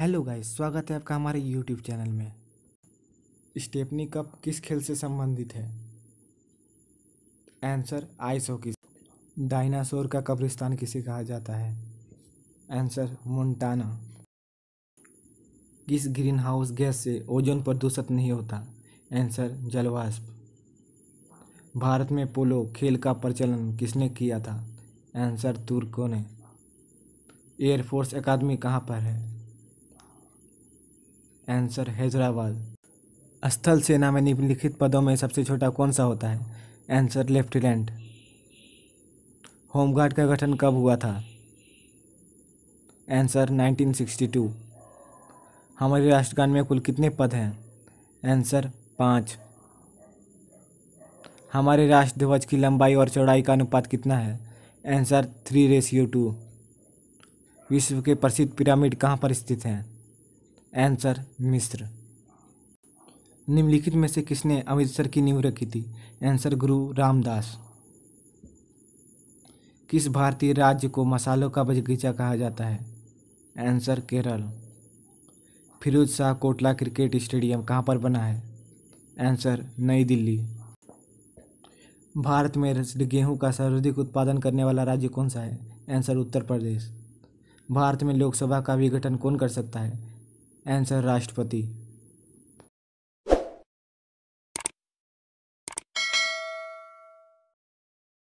hello guys स्वागत है आपका हमारे यूट्यूब चैनल में स्टेपनी कप किस खेल से संबंधित है आंसर आइस हॉकी डायनासोर का कब्रिस्तान किसे कहा जाता है आंसर मोन्टाना किस ग्रीन हाउस गैस से ओजोन प्रदूषित नहीं होता आंसर जलवाष्प भारत में पोलो खेल का प्रचलन किसने किया था आंसर तुर्कों ने एयरफोर्स अकादमी कहाँ पर है आंसर हैदराबाद स्थल सेना में निम्नलिखित पदों में सबसे छोटा कौन सा होता है आंसर लेफ्टिनेंट होमगार्ड का गठन कब हुआ था आंसर 1962 हमारे राष्ट्रगान में कुल कितने पद हैं आंसर पाँच हमारे राष्ट्र ध्वज की लंबाई और चौड़ाई का अनुपात कितना है आंसर थ्री रेशियो टू विश्व के प्रसिद्ध पिरामिड कहाँ पर स्थित हैं आंसर मिस्र निम्नलिखित में से किसने अमृतसर की नींव रखी थी आंसर गुरु रामदास किस भारतीय राज्य को मसालों का बगीचा कहा जाता है answer Kerala Firoz Shah Kotla cricket stadium कहाँ पर बना है आंसर नई दिल्ली भारत में गेहूं का सर्वाधिक उत्पादन करने वाला राज्य कौन सा है आंसर उत्तर प्रदेश भारत में लोकसभा का विघटन कौन कर सकता है आंसर राष्ट्रपति